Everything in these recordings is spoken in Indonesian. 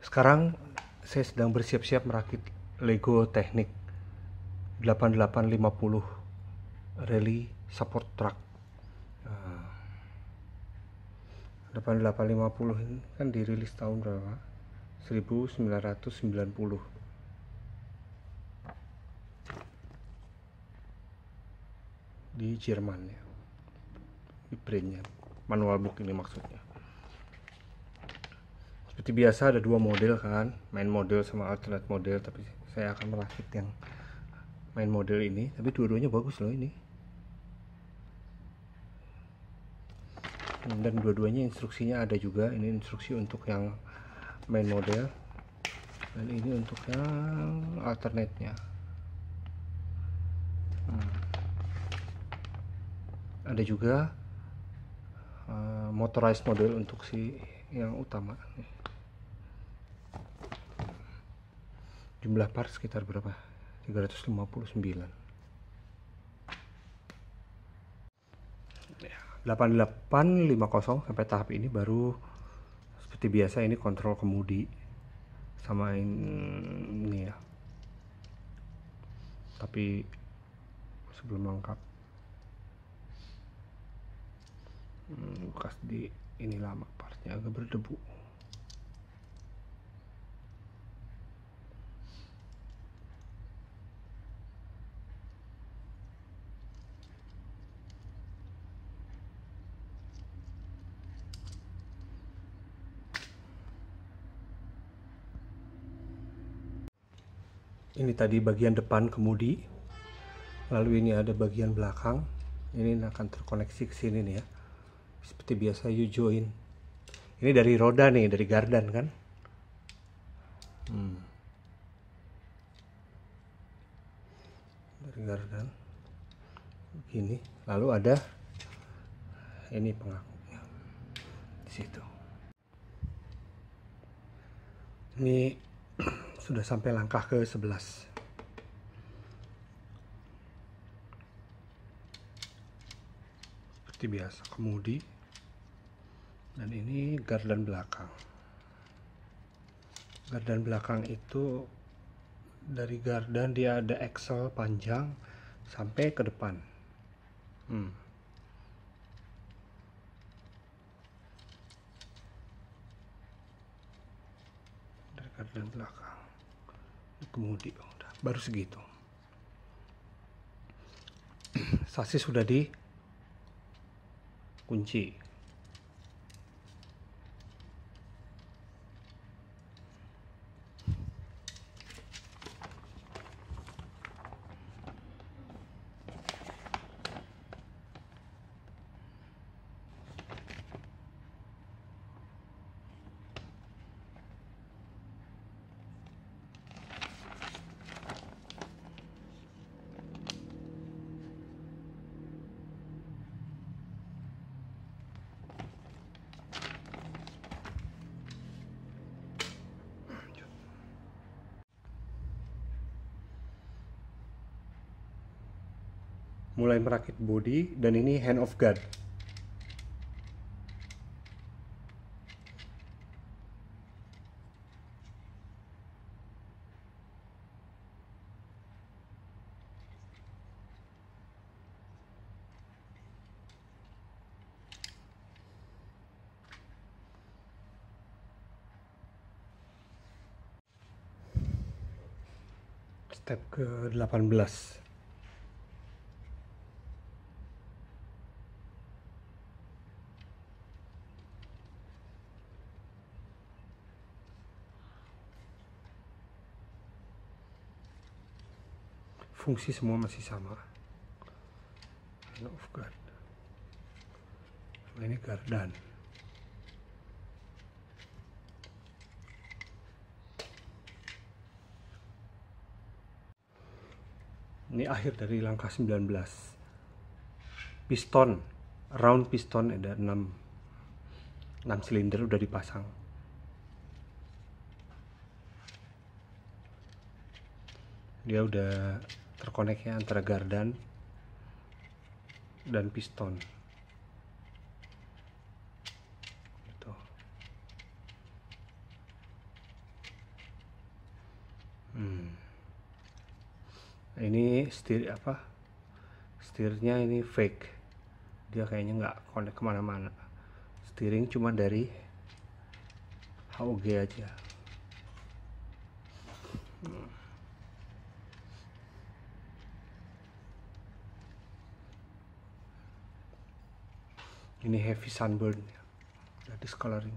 Sekarang saya sedang bersiap-siap merakit Lego Teknik 8850 Rally Support Truck. 8850 ah. ini kan dirilis tahun berapa? 1990. Di Jerman ya. Di brandnya. Manual book ini maksudnya seperti biasa ada dua model kan main model sama alternate model tapi saya akan merakit yang main model ini tapi dua-duanya bagus loh ini dan dua-duanya instruksinya ada juga ini instruksi untuk yang main model dan ini untuk yang alternate nya hmm. ada juga uh, motorized model untuk si yang utama jumlah part sekitar berapa 359 8850 ya, sampai tahap ini baru seperti biasa ini kontrol kemudi sama ini ya tapi sebelum lengkap hmm, bekas di ini lama partnya agak berdebu ini tadi bagian depan kemudi lalu ini ada bagian belakang ini akan terkoneksi ke sini nih ya seperti biasa you join ini dari roda nih dari gardan kan hmm. dari gardan begini lalu ada ini pengangkutnya di situ ini sudah sampai langkah ke 11 seperti biasa kemudi dan ini gardan belakang gardan belakang itu dari gardan dia ada axle panjang sampai ke depan hmm. dari gardan belakang kemudi oh, udah, baru segitu sasis sudah di kunci mulai merakit body dan ini hand of guard step ke 18 fungsi semua masih sama hand of guard ini gardan ini akhir dari langkah 19 piston round piston ada 6 6 silinder udah dipasang dia udah terkoneknya antara gardan dan piston gitu. hmm. ini setir apa setirnya ini fake dia kayaknya nggak konek kemana-mana steering cuma dari HOG aja ini heavy sunburn ya, jadi coloring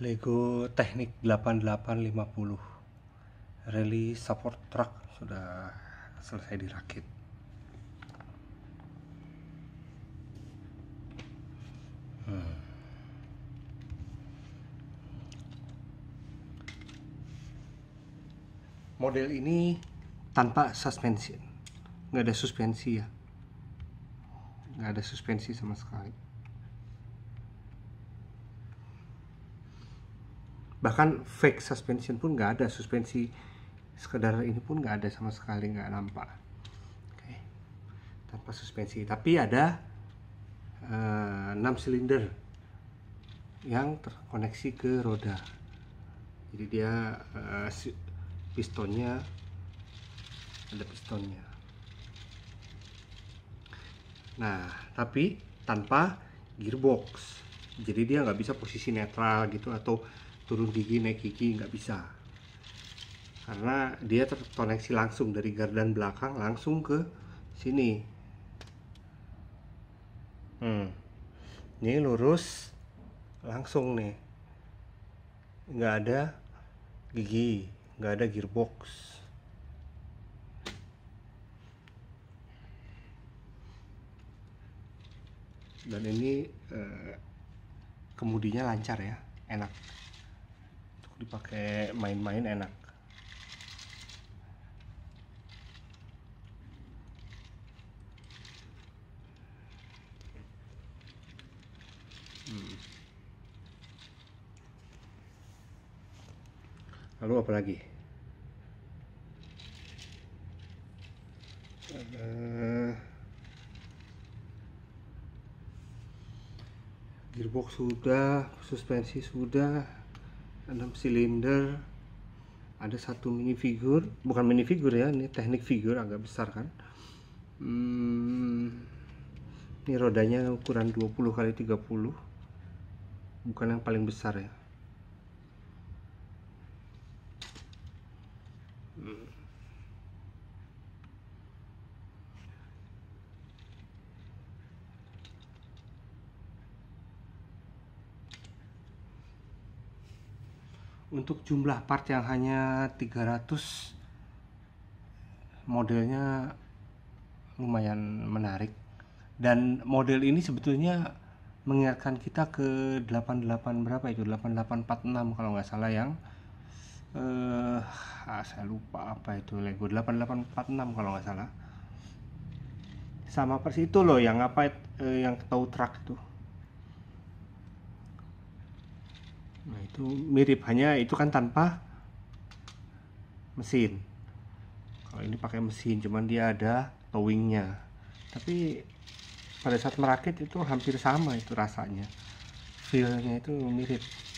Lego teknik 8850 rally support truck sudah selesai dirakit hmm. model ini tanpa suspension nggak ada suspensi ya nggak ada suspensi sama sekali bahkan fake suspension pun nggak ada suspensi sekedar ini pun nggak ada sama sekali nggak nampak okay. tanpa suspensi tapi ada uh, eh, 6 silinder yang terkoneksi ke roda jadi dia uh, pistonnya ada pistonnya Nah, tapi tanpa gearbox. Jadi dia nggak bisa posisi netral gitu atau turun gigi naik gigi nggak bisa. Karena dia terkoneksi langsung dari gardan belakang langsung ke sini. Hmm. Ini lurus langsung nih. Nggak ada gigi, nggak ada gearbox. dan ini eh, kemudinya lancar ya enak untuk dipakai main-main enak hmm. lalu apa lagi gearbox sudah suspensi sudah 6 silinder ada satu mini figur bukan mini figur ya ini teknik figur agak besar kan hmm, ini rodanya ukuran 20 kali 30 bukan yang paling besar ya untuk jumlah part yang hanya 300 modelnya lumayan menarik dan model ini sebetulnya mengingatkan kita ke 88 berapa itu 8846 kalau nggak salah yang eh ah, saya lupa apa itu Lego 8846 kalau nggak salah sama persis itu loh yang apa eh, yang tahu truk itu Nah, itu mirip hanya itu kan tanpa mesin. Kalau ini pakai mesin, cuman dia ada towingnya. Tapi pada saat merakit itu hampir sama itu rasanya. Feelnya itu mirip.